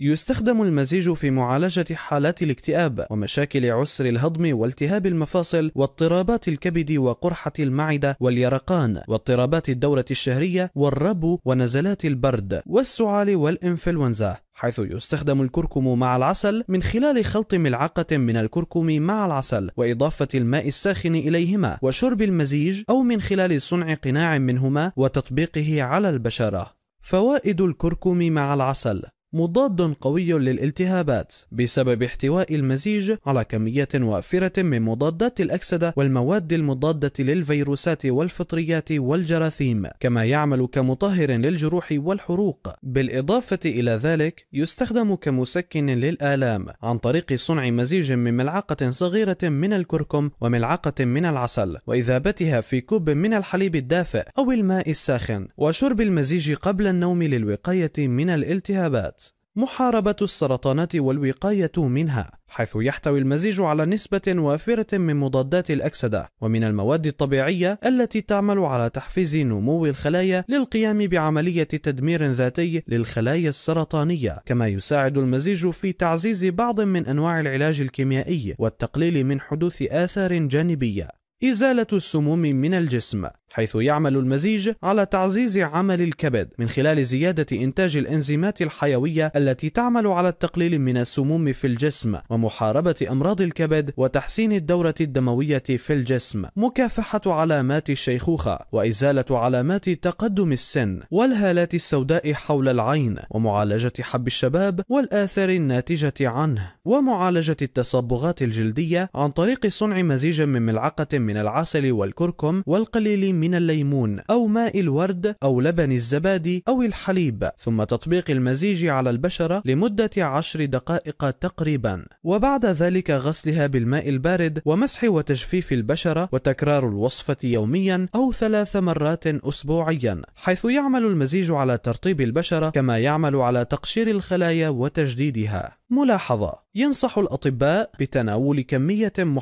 يستخدم المزيج في معالجة حالات الاكتئاب ومشاكل عسر الهضم والتهاب المفاصل واضطرابات الكبد وقرحة المعدة واليرقان واضطرابات الدورة الشهرية والربو ونزلات البرد والسعال والإنفلونزا حيث يستخدم الكركم مع العسل من خلال خلط ملعقة من الكركم مع العسل وإضافة الماء الساخن إليهما وشرب المزيج أو من خلال صنع قناع منهما وتطبيقه على البشرة فوائد الكركم مع العسل مضاد قوي للالتهابات بسبب احتواء المزيج على كميات وافرة من مضادات الأكسدة والمواد المضادة للفيروسات والفطريات والجراثيم كما يعمل كمطهر للجروح والحروق بالإضافة إلى ذلك يستخدم كمسكن للآلام عن طريق صنع مزيج من ملعقة صغيرة من الكركم وملعقة من العسل وإذابتها في كوب من الحليب الدافئ أو الماء الساخن وشرب المزيج قبل النوم للوقاية من الالتهابات محاربة السرطانات والوقاية منها، حيث يحتوي المزيج على نسبة وافرة من مضادات الأكسدة ومن المواد الطبيعية التي تعمل على تحفيز نمو الخلايا للقيام بعملية تدمير ذاتي للخلايا السرطانية، كما يساعد المزيج في تعزيز بعض من أنواع العلاج الكيميائي والتقليل من حدوث آثار جانبية. إزالة السموم من الجسم حيث يعمل المزيج على تعزيز عمل الكبد من خلال زيادة إنتاج الإنزيمات الحيوية التي تعمل على التقليل من السموم في الجسم ومحاربة أمراض الكبد وتحسين الدورة الدموية في الجسم مكافحة علامات الشيخوخة وإزالة علامات تقدم السن والهالات السوداء حول العين ومعالجة حب الشباب والآثار الناتجة عنه ومعالجة التصبغات الجلدية عن طريق صنع مزيج من ملعقة من العسل والكركم والقليل من من الليمون أو ماء الورد أو لبن الزبادي أو الحليب ثم تطبيق المزيج على البشرة لمدة عشر دقائق تقريبا وبعد ذلك غسلها بالماء البارد ومسح وتجفيف البشرة وتكرار الوصفة يوميا أو ثلاث مرات أسبوعيا حيث يعمل المزيج على ترطيب البشرة كما يعمل على تقشير الخلايا وتجديدها ملاحظة ينصح الأطباء بتناول كمية محددة